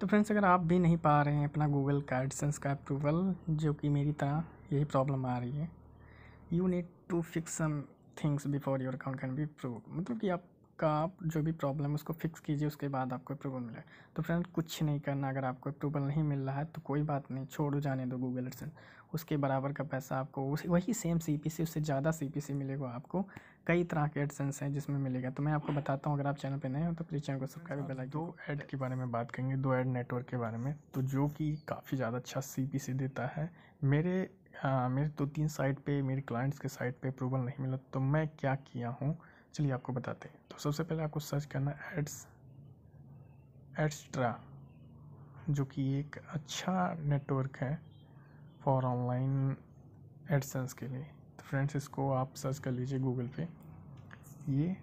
तो फ्रेंड्स अगर आप भी नहीं पा रहे हैं अपना गूगल का एडसेंस का अप्रूवल जो कि मेरी तरह यही प्रॉब्लम आ रही है you need to fix some things before your account can be approve मतलब कि आप का आप जो भी प्रॉब्लम है उसको फिक्स कीजिए उसके बाद आपको अप्रूवल मिले तो फ्रेंड कुछ नहीं करना अगर आपको अप्रूवल नहीं मिल रहा है तो कोई बात नहीं छोड़ो जाने दो गूगल एडसेंस उसके बराबर का पैसा आपको वही सेम सी पी सी उससे ज़्यादा सी पी सी मिलेगा आपको कई तरह के एडसेंस हैं जिसमें मिलेगा तो मैं आपको बताता हूँ अगर आप चैनल पर नए हो तो प्लीज़ चैनल को सब्सक्राइब बेल दो ऐड के बारे में बात करेंगे दो ऐड नेटवर्क के बारे में तो जो कि काफ़ी ज़्यादा अच्छा सी पी सी देता है मेरे मेरे दो तीन साइट पर मेरे क्लाइंट्स के साइट पर अप्रूवल नहीं मिला तो मैं क्या किया हूँ चलिए आपको बताते हैं तो सबसे पहले आपको सर्च करना एड्स एड्सट्रा जो कि एक अच्छा नेटवर्क है फॉर ऑनलाइन एडसेंस के लिए तो फ्रेंड्स इसको आप सर्च कर लीजिए गूगल पे ये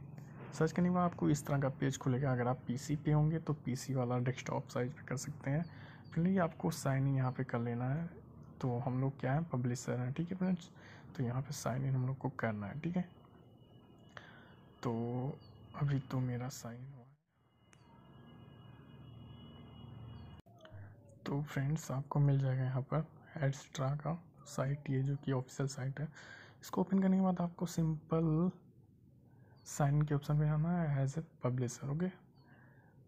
सर्च करने के बाद आपको इस तरह का पेज खुलेगा अगर आप पीसी पे होंगे तो पीसी वाला डेस्कटॉप साइज पे कर सकते हैं फिर आपको साइन इन यहाँ पे कर लेना है तो हम लोग क्या है पब्लिशर हैं ठीक है फ्रेंड्स तो यहाँ पे साइन इन हम लोग को करना है ठीक है तो अभी तो मेरा साइन हुआ है तो फ्रेंड्स आपको मिल जाएगा यहाँ पर एडस्ट्रा का साइट ये जो कि ऑफिशियल साइट है इसको ओपन करने के बाद आपको सिंपल साइन के ऑप्शन पे आना है एज ए पब्लिशर ओके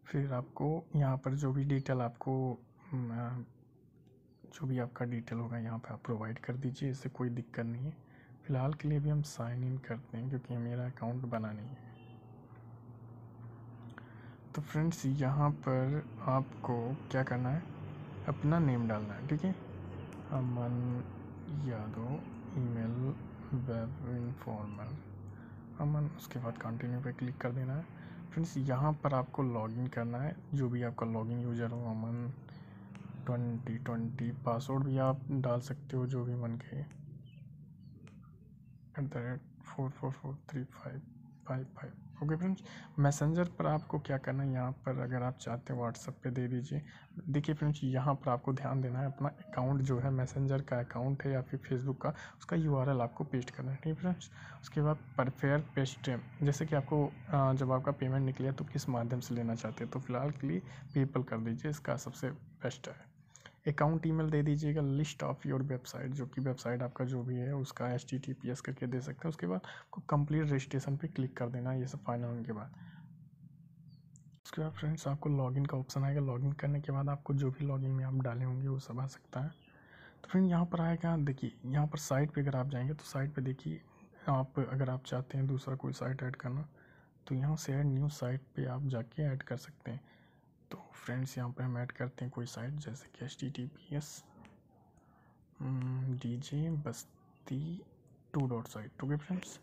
फिर आपको यहाँ पर जो भी डिटेल आपको हम्म, जो भी आपका डिटेल होगा यहाँ पे आप प्रोवाइड कर दीजिए इससे कोई दिक्कत नहीं है फ़िलहाल के लिए भी हम साइन इन करते हैं क्योंकि मेरा अकाउंट बना नहीं है तो फ्रेंड्स यहाँ पर आपको क्या करना है अपना नेम डालना है ठीक है अमन यादव ईमेल वेब इनफॉर्मल अमन उसके बाद कंटिन्यू पे क्लिक कर देना है फ्रेंड्स यहाँ पर आपको लॉगिन करना है जो भी आपका लॉगिन यूज़र हो अमन ट्वेंटी ट्वेंटी पासवर्ड भी आप डाल सकते हो जो भी मन के at the rate four four four three five five five okay friends Messenger पर आपको क्या करना है यहाँ पर अगर आप चाहते हैं व्हाट्सअप पे दे दीजिए देखिए फ्रेंड्स यहाँ पर आपको ध्यान देना है अपना अकाउंट जो है मैसेंजर का अकाउंट है या फिर फेसबुक का उसका यू आपको पेस्ट करना है ठीक है फ्रेंड्स उसके बाद परफेयर पेस्ट जैसे कि आपको जब आपका पेमेंट निकले तो किस माध्यम से लेना चाहते हैं तो फिलहाल के लिए पेपल कर दीजिए इसका सबसे बेस्ट है अकाउंट ईमेल दे दीजिएगा लिस्ट ऑफ योर वेबसाइट जो कि वेबसाइट आपका जो भी है उसका H T T P S करके दे सकते हैं उसके बाद आपको कंप्लीट रजिस्ट्रेशन पे क्लिक कर देना ये सब फाइनल होने के बाद उसके बाद फ्रेंड्स आपको लॉगिन का ऑप्शन आएगा लॉगिन करने के बाद आपको जो भी लॉगिन में आप डाले होंगे वो सब आ सकता है तो फ्रेंड यहाँ पर आएगा देखिए यहाँ पर साइट पर अगर आप जाएंगे तो साइट पर देखिए आप अगर आप चाहते हैं दूसरा कोई साइट ऐड करना तो यहाँ से न्यू साइट पर आप जाके ऐड कर सकते हैं तो फ्रेंड्स यहाँ पे हम ऐड करते हैं कोई साइट जैसे कि H T T P S D J Basti two dot site okay friends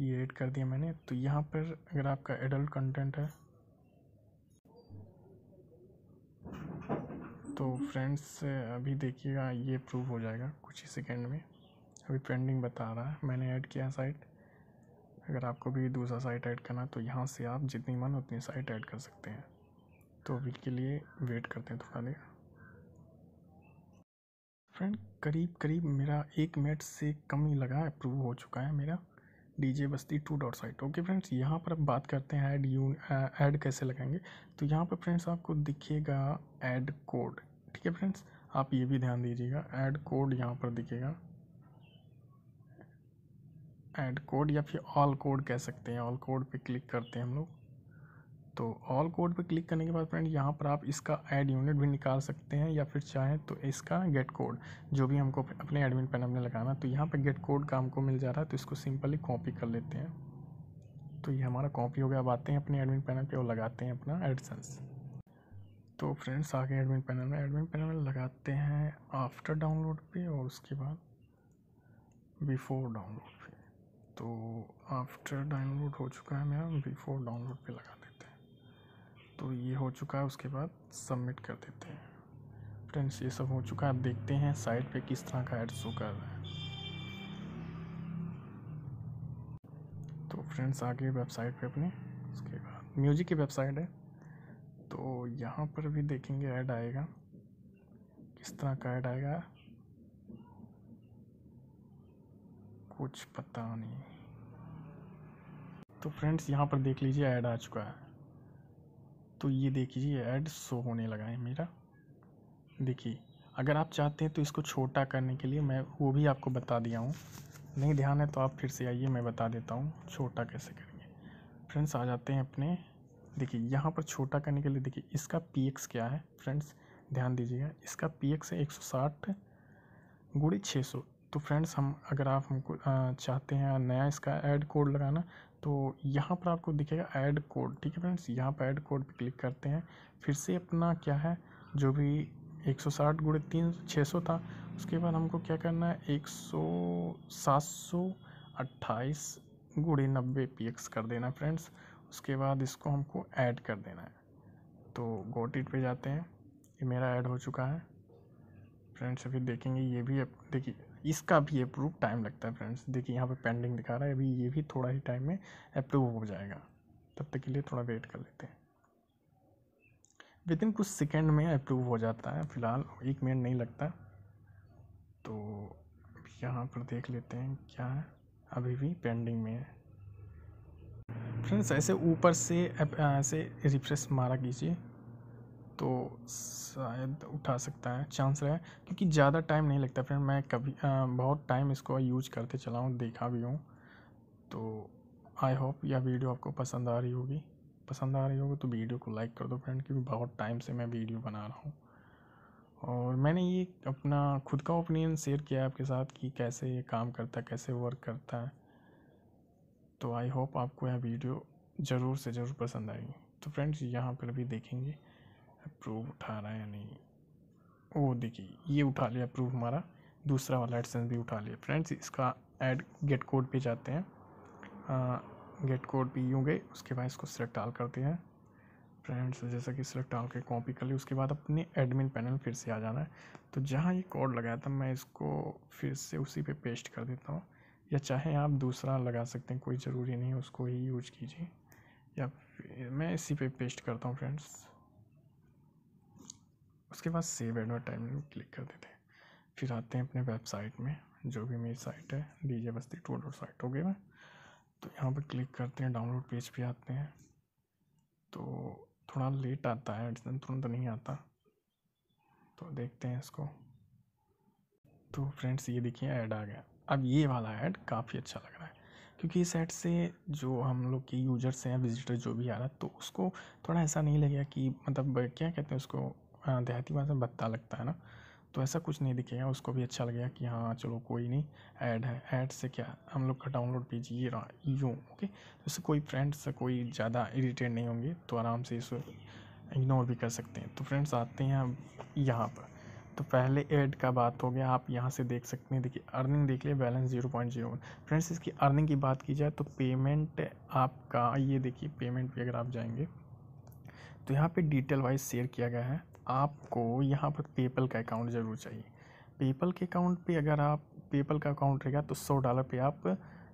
ये ऐड कर दिया मैंने तो यहाँ पर अगर आपका एडल्ट कंटेंट है तो फ्रेंड्स अभी देखिएगा ये प्रूव हो जाएगा कुछ ही सेकेंड में अभी पेंडिंग बता रहा है मैंने ऐड किया साइट अगर आपको भी दूसरा साइट ऐड करना तो यहाँ से आप जितनी मन उतनी साइट ऐड कर सकते हैं तो अभी के लिए वेट करते हैं थोड़ा देर फ्रेंड करीब करीब मेरा एक मिनट से कम ही लगा अप्रूव हो चुका है मेरा DJ Basti two dot site okay friends यहाँ पर अब बात करते हैं ऐड यू ऐड कैसे लगाएंगे तो यहाँ पर फ्रेंड्स आपको दिखेगा ऐड कोड ठीक है फ्रेंड्स आप ये भी ध्यान दीजिएगा ऐड कोड यहाँ पर दिखेगा ऐड कोड या फिर ऑल कोड कह सकते हैं ऑल कोड पे क्लिक करते हैं हम लोग तो ऑल कोड पर क्लिक करने के बाद फ्रेंड यहाँ पर आप इसका ऐड यूनिट भी निकाल सकते हैं या फिर चाहें तो इसका गेट कोड जो भी हमको अपने एडमिन पैनल में लगाना तो यहाँ पर गेट कोड का हमको मिल जा रहा है तो इसको सिंपली कॉपी कर लेते हैं तो ये हमारा कॉपी हो गया अब आते हैं अपने एडमिन पैनल पर और लगाते हैं अपना एडसेंस तो फ्रेंड्स आगे एडमिन पैनल में एडमिन पैनल में लगाते हैं आफ्टर डाउनलोड पे और उसके बाद बिफोर डाउनलोड पे तो आफ्टर डाउनलोड हो चुका है मेरा बिफोर डाउनलोड पे लगा तो ये हो चुका है उसके बाद सबमिट कर देते हैं फ्रेंड्स ये सब हो चुका है आप देखते हैं साइट पे किस तरह का ऐड शो कर रहा है तो फ्रेंड्स आगे वेबसाइट पे अपने उसके बाद म्यूजिक की वेबसाइट है तो यहाँ पर भी देखेंगे ऐड आएगा किस तरह का ऐड आएगा कुछ पता नहीं तो फ्रेंड्स यहाँ पर देख लीजिए ऐड आ चुका है तो ये देखिए ऐड शो होने लगा है मेरा देखिए अगर आप चाहते हैं तो इसको छोटा करने के लिए मैं वो भी आपको बता दिया हूँ नहीं ध्यान है तो आप फिर से आइए मैं बता देता हूँ छोटा कैसे करेंगे फ्रेंड्स आ जाते हैं अपने देखिए यहाँ पर छोटा करने के लिए देखिए इसका पी क्या है फ्रेंड्स ध्यान दीजिएगा इसका पी है एक सौ साठ गुड़ी छः सौ तो फ्रेंड्स हम अगर आप हमको चाहते हैं नया इसका ऐड कोड लगाना तो यहाँ पर आपको दिखेगा ऐड कोड ठीक है फ्रेंड्स यहाँ पर ऐड कोड पर क्लिक करते हैं फिर से अपना क्या है जो भी एक सौ साठ गुड़े तीन छः सौ था उसके बाद हमको क्या करना है एक सौ सात सौ अट्ठाईस गुड़े नब्बे पी एक्स कर देना फ्रेंड्स उसके बाद इसको हमको ऐड कर देना है तो गोट इट पर जाते हैं ये मेरा ऐड हो चुका है फ्रेंड्स अभी देखेंगे ये भी अब देखिए इसका भी अप्रूव टाइम लगता है फ्रेंड्स देखिए यहाँ पे पेंडिंग दिखा रहा है अभी ये भी थोड़ा ही टाइम में अप्रूव हो जाएगा तब तक के लिए थोड़ा वेट कर लेते हैं विद इन कुछ सेकेंड में अप्रूव हो जाता है फ़िलहाल एक मिनट नहीं लगता तो यहाँ पर देख लेते हैं क्या है अभी भी पेंडिंग में है फ्रेंड्स ऐसे ऊपर से ऐसे रिफ्रेश मारा कीजिए तो शायद उठा सकता है चांस रहे क्योंकि ज़्यादा टाइम नहीं लगता फ्रेंड मैं कभी आ, बहुत टाइम इसको यूज करते चला हूँ देखा भी हूँ तो आई होप यह वीडियो आपको पसंद आ रही होगी पसंद आ रही होगी तो वीडियो को लाइक कर दो फ्रेंड क्योंकि बहुत टाइम से मैं वीडियो बना रहा हूँ और मैंने ये अपना खुद का ओपिनियन शेयर किया है आपके साथ कि कैसे ये काम करता है कैसे वर्क करता है तो आई होप आपको यह वीडियो ज़रूर से ज़रूर पसंद आएगी तो फ्रेंड्स यहाँ पर भी देखेंगे अप्रूव उठा रहा है या नहीं ओ देखिए ये उठा लिया अप्रूव हमारा दूसरा वाला एडसेंस भी उठा लिया फ्रेंड्स इसका एड गेट कोड पे जाते हैं आ, गेट कोड पे यूँ गए उसके बाद इसको सिलेक्ट आल करते हैं फ्रेंड्स जैसा कि सिलेक्ट आल के कॉपी कर ली उसके बाद अपने एडमिन पैनल फिर से आ जाना है तो जहाँ ये कोड लगाया था मैं इसको फिर से उसी पे पेस्ट कर देता हूँ या चाहे आप दूसरा लगा सकते हैं कोई ज़रूरी नहीं उसको ही यूज कीजिए या मैं इसी पे पेस्ट करता हूँ फ्रेंड्स उसके बाद सेव एड टाइमिंग क्लिक कर देते हैं फिर आते हैं अपने वेबसाइट में जो भी मेरी साइट है D J Basti two dot site हो गई मैं तो यहाँ पर क्लिक करते हैं डाउनलोड पेज पे आते हैं तो थोड़ा लेट आता है एडिशन तुरंत नहीं आता तो देखते हैं इसको तो फ्रेंड्स ये देखिए ऐड आ गया अब ये वाला ऐड काफ़ी अच्छा लग रहा है क्योंकि इस ऐड से जो हम लोग के यूजर्स हैं विजिटर जो भी आ रहा है तो उसको थोड़ा ऐसा नहीं लगेगा कि मतलब क्या कहते हैं उसको देहाती भाषा में भत्ता लगता है ना तो ऐसा कुछ नहीं दिखेगा उसको भी अच्छा लगेगा कि हाँ चलो कोई नहीं ऐड है ऐड से क्या हम लोग का डाउनलोड पेज ये रहा यूँ ओके जैसे तो कोई फ्रेंड्स कोई ज़्यादा इरीटेड नहीं होंगे तो आराम से इसको इग्नोर भी कर सकते हैं तो फ्रेंड्स आते हैं यहाँ पर तो पहले ऐड का बात हो गया आप यहाँ से देख सकते हैं देखिए अर्निंग देख लिए balance zero point zero one friends इसकी अर्निंग की बात की जाए तो पेमेंट आपका ये देखिए पेमेंट भी अगर आप जाएंगे तो यहाँ पे डिटेल वाइज शेयर किया गया है आपको यहाँ पर पेपल का अकाउंट ज़रूर चाहिए पेपल के अकाउंट पे अगर आप पेपल का अकाउंट रहेगा तो सौ डॉलर पे आप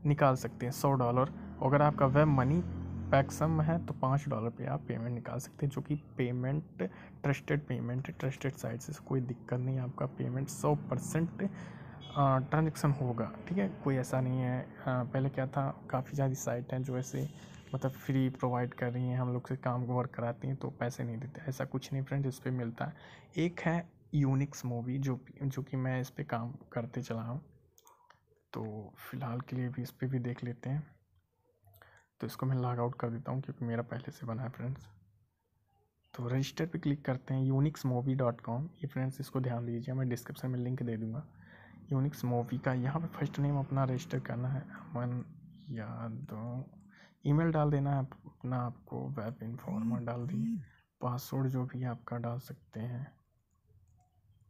निकाल सकते हैं सौ डॉलर अगर आपका वेब मनी पैक्सम है तो पाँच डॉलर पे आप पेमेंट निकाल सकते हैं जो कि payment trusted payment trusted site से कोई दिक्कत नहीं आपका पेमेंट सौ परसेंट ट्रांजेक्शन होगा ठीक है कोई ऐसा नहीं है आ, पहले क्या था काफ़ी ज़्यादा साइट हैं जो ऐसे मतलब फ्री प्रोवाइड कर रही हैं हम लोग से काम वर्क कराती हैं तो पैसे नहीं देते ऐसा कुछ नहीं फ्रेंड इस पर मिलता है एक है यूनिक्स मूवी जो जो कि मैं इस पर काम करते चला हूँ तो फ़िलहाल के लिए भी इस पर भी देख लेते हैं तो इसको मैं लॉग आउट कर देता हूँ क्योंकि मेरा पहले से बना है फ्रेंड्स तो रजिस्टर पे क्लिक करते हैं यूनिक्स मूवी डॉट कॉम ये फ्रेंड्स इसको ध्यान दीजिए मैं डिस्क्रिप्शन में लिंक दे दूँगा यूनिक्स मूवी का यहाँ पे फर्स्ट नेम अपना रजिस्टर करना है अमन यादव ईमेल डाल देना आप अपना आपको वेब इन्फॉर्मर हम्म। डाल दिए पासवर्ड जो भी आपका डाल सकते हैं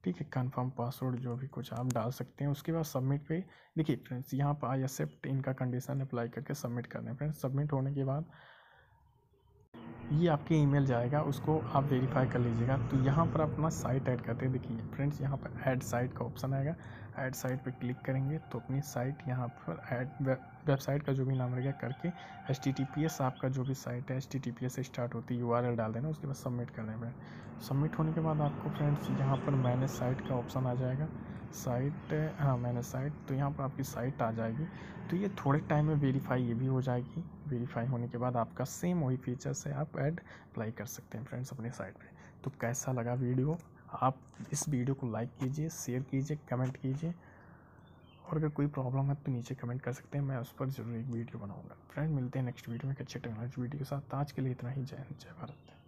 ठीक है कंफर्म पासवर्ड जो भी कुछ आप डाल सकते हैं उसके बाद सबमिट पे देखिए फ्रेंड्स यहाँ पर आई एक्सेप्ट इनका कंडीशन अप्लाई करके सबमिट कर दें फ्रेंड्स सबमिट होने के बाद ये आपके ईमेल जाएगा उसको आप वेरीफाई कर लीजिएगा तो यहाँ पर अपना साइट ऐड करते हैं देखिए फ्रेंड्स यहाँ पर ऐड साइट का ऑप्शन आएगा ऐड साइट पर क्लिक करेंगे तो अपनी साइट यहाँ पर ऐड वेबसाइट का जो भी नाम रहेगा करके H T T P S आपका जो भी साइट है H T T P S से स्टार्ट होती है यू आर एल डाल देना उसके बाद सबमिट कर देना सबमिट होने के बाद आपको फ्रेंड्स यहाँ पर मैनेज साइट का ऑप्शन आ जाएगा साइट हाँ मैनेज साइट तो यहाँ पर आपकी साइट आ जाएगी तो ये थोड़े टाइम में वेरीफाई ये भी हो जाएगी वेरीफाई होने के बाद आपका सेम वही फीचर से आप ऐड अप्लाई कर सकते हैं फ्रेंड्स अपने साइट पे तो कैसा लगा वीडियो आप इस वीडियो को लाइक कीजिए शेयर कीजिए कमेंट कीजिए और अगर कोई प्रॉब्लम है तो नीचे कमेंट कर सकते हैं मैं उस पर जरूर एक वीडियो बनाऊँगा फ्रेंड मिलते हैं नेक्स्ट वीडियो में एक अच्छे टेक्नोलॉजी वीडियो के साथ आज के लिए इतना ही जय हिंद जय भारत